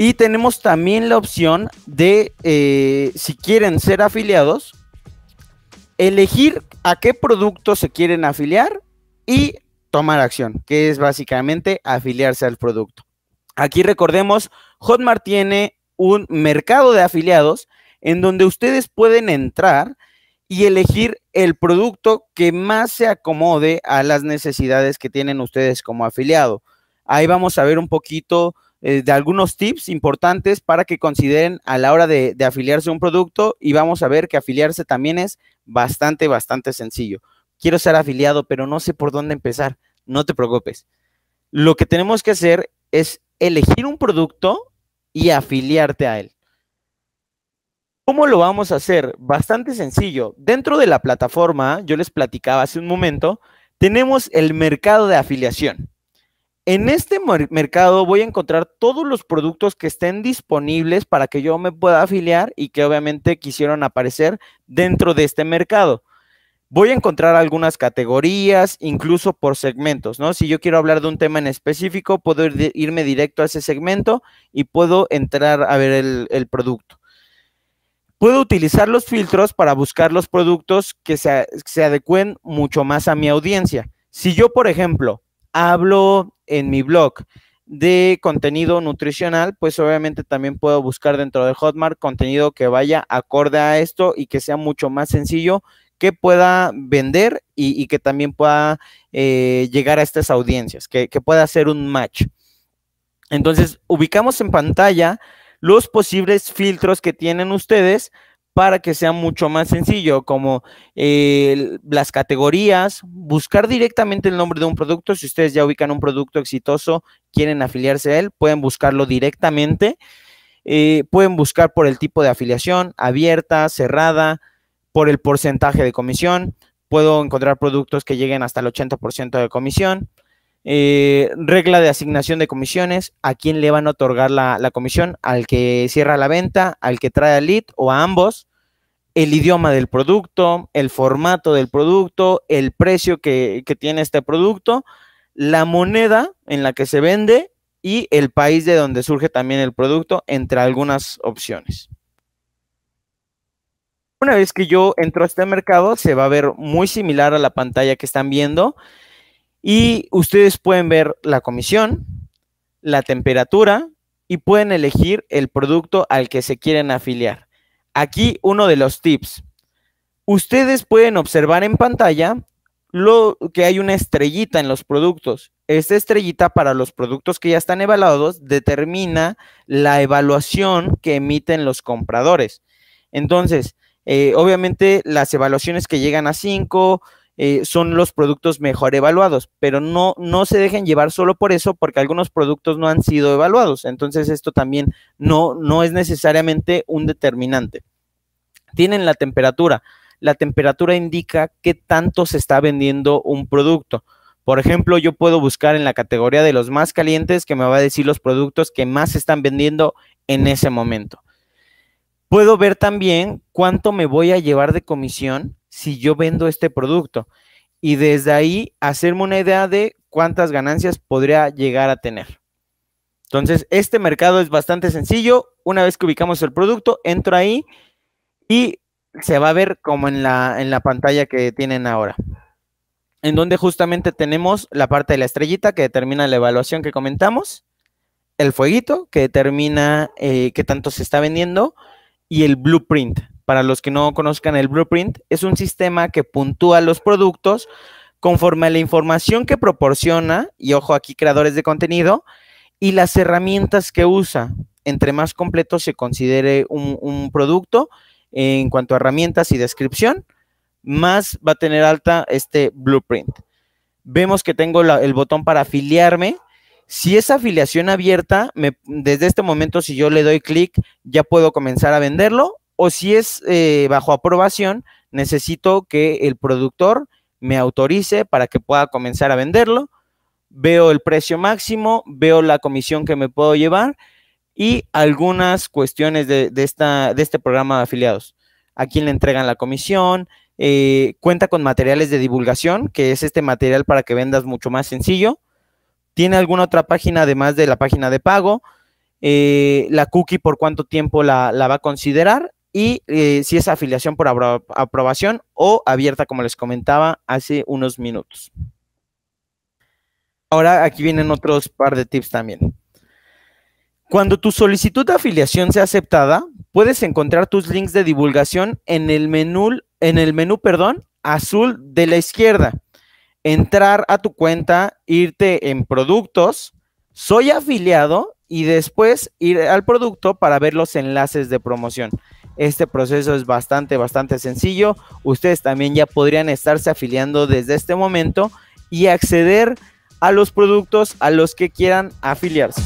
Y tenemos también la opción de, eh, si quieren ser afiliados, elegir a qué producto se quieren afiliar y tomar acción, que es básicamente afiliarse al producto. Aquí recordemos, Hotmart tiene un mercado de afiliados en donde ustedes pueden entrar y elegir el producto que más se acomode a las necesidades que tienen ustedes como afiliado. Ahí vamos a ver un poquito eh, de algunos tips importantes para que consideren a la hora de, de afiliarse a un producto y vamos a ver que afiliarse también es bastante, bastante sencillo. Quiero ser afiliado, pero no sé por dónde empezar. No te preocupes. Lo que tenemos que hacer es elegir un producto y afiliarte a él. ¿Cómo lo vamos a hacer? Bastante sencillo. Dentro de la plataforma, yo les platicaba hace un momento, tenemos el mercado de afiliación. En este mercado voy a encontrar todos los productos que estén disponibles para que yo me pueda afiliar y que obviamente quisieron aparecer dentro de este mercado. Voy a encontrar algunas categorías, incluso por segmentos, ¿no? Si yo quiero hablar de un tema en específico, puedo irme directo a ese segmento y puedo entrar a ver el, producto. Puedo utilizar los filtros para buscar los productos que se, se adecuen mucho más a mi audiencia. Si yo, por ejemplo, hablo en mi blog de contenido nutricional, pues obviamente también puedo buscar dentro de Hotmart contenido que vaya acorde a esto y que sea mucho más sencillo que pueda vender y, que también pueda eh, llegar a estas audiencias, que, que pueda hacer un match. Entonces, ubicamos en pantalla los posibles filtros que tienen ustedes para que sea mucho más sencillo, como eh, las categorías, buscar directamente el nombre de un producto. Si ustedes ya ubican un producto exitoso, quieren afiliarse a él, pueden buscarlo directamente. Eh, pueden buscar por el tipo de afiliación, abierta, cerrada, por el porcentaje de comisión. Puedo encontrar productos que lleguen hasta el 80% de comisión. Eh, regla de asignación de comisiones, a quién le van a otorgar la, comisión, al que cierra la venta, al que trae el lead o a ambos el idioma del producto, el formato del producto, el precio que, tiene este producto, la moneda en la que se vende y el país de donde surge también el producto, entre algunas opciones. Una vez que yo entro a este mercado, se va a ver muy similar a la pantalla que están viendo y ustedes pueden ver la comisión, la temperatura y pueden elegir el producto al que se quieren afiliar. Aquí uno de los tips. Ustedes pueden observar en pantalla lo que hay una estrellita en los productos. Esta estrellita para los productos que ya están evaluados determina la evaluación que emiten los compradores. Entonces, eh, obviamente las evaluaciones que llegan a 5 eh, son los productos mejor evaluados, pero no, no se dejen llevar solo por eso porque algunos productos no han sido evaluados. Entonces, esto también no, no es necesariamente un determinante tienen la temperatura. La temperatura indica qué tanto se está vendiendo un producto. Por ejemplo, yo puedo buscar en la categoría de los más calientes que me va a decir los productos que más se están vendiendo en ese momento. Puedo ver también cuánto me voy a llevar de comisión si yo vendo este producto y desde ahí hacerme una idea de cuántas ganancias podría llegar a tener. Entonces, este mercado es bastante sencillo. Una vez que ubicamos el producto, entro ahí y se va a ver como en la, en la pantalla que tienen ahora, en donde justamente tenemos la parte de la estrellita que determina la evaluación que comentamos, el fueguito que determina eh, qué tanto se está vendiendo y el blueprint. Para los que no conozcan el blueprint, es un sistema que puntúa los productos conforme a la información que proporciona, y ojo aquí creadores de contenido, y las herramientas que usa. Entre más completo se considere un, un producto, en cuanto a herramientas y descripción, más va a tener alta este blueprint. Vemos que tengo el botón para afiliarme. Si es afiliación abierta, desde este momento, si yo le doy clic, ya puedo comenzar a venderlo. O si es eh, bajo aprobación, necesito que el productor me autorice para que pueda comenzar a venderlo. Veo el precio máximo, veo la comisión que me puedo llevar y algunas cuestiones de, esta, de este programa de afiliados. A quién le entregan la comisión, eh, cuenta con materiales de divulgación, que es este material para que vendas mucho más sencillo. Tiene alguna otra página además de la página de pago. Eh, la cookie por cuánto tiempo la, va a considerar y eh, si es afiliación por aprobación o abierta, como les comentaba hace unos minutos. Ahora aquí vienen otros par de tips también. Cuando tu solicitud de afiliación sea aceptada, puedes encontrar tus links de divulgación en el menú, en el menú perdón, azul de la izquierda. Entrar a tu cuenta, irte en productos, soy afiliado y después ir al producto para ver los enlaces de promoción. Este proceso es bastante, bastante sencillo. Ustedes también ya podrían estarse afiliando desde este momento y acceder a los productos a los que quieran afiliarse.